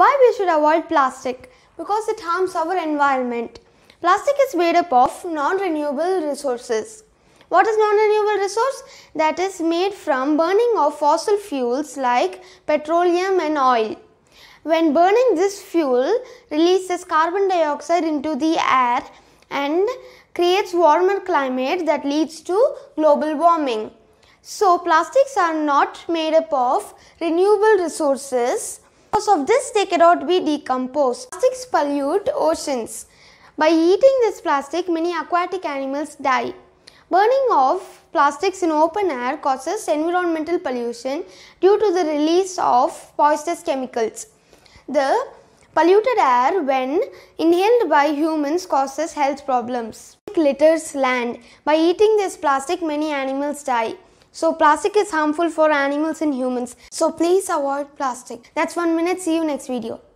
Why we should avoid plastic? Because it harms our environment. Plastic is made up of non-renewable resources. What is non-renewable resource? That is made from burning of fossil fuels like petroleum and oil. When burning this fuel releases carbon dioxide into the air and creates warmer climate that leads to global warming. So plastics are not made up of renewable resources because of this, they cannot be decomposed. Plastics pollute oceans. By eating this plastic, many aquatic animals die. Burning of plastics in open air causes environmental pollution due to the release of poisonous chemicals. The polluted air when inhaled by humans causes health problems. It litters land. By eating this plastic, many animals die. So plastic is harmful for animals and humans. So please avoid plastic. That's one minute. See you next video.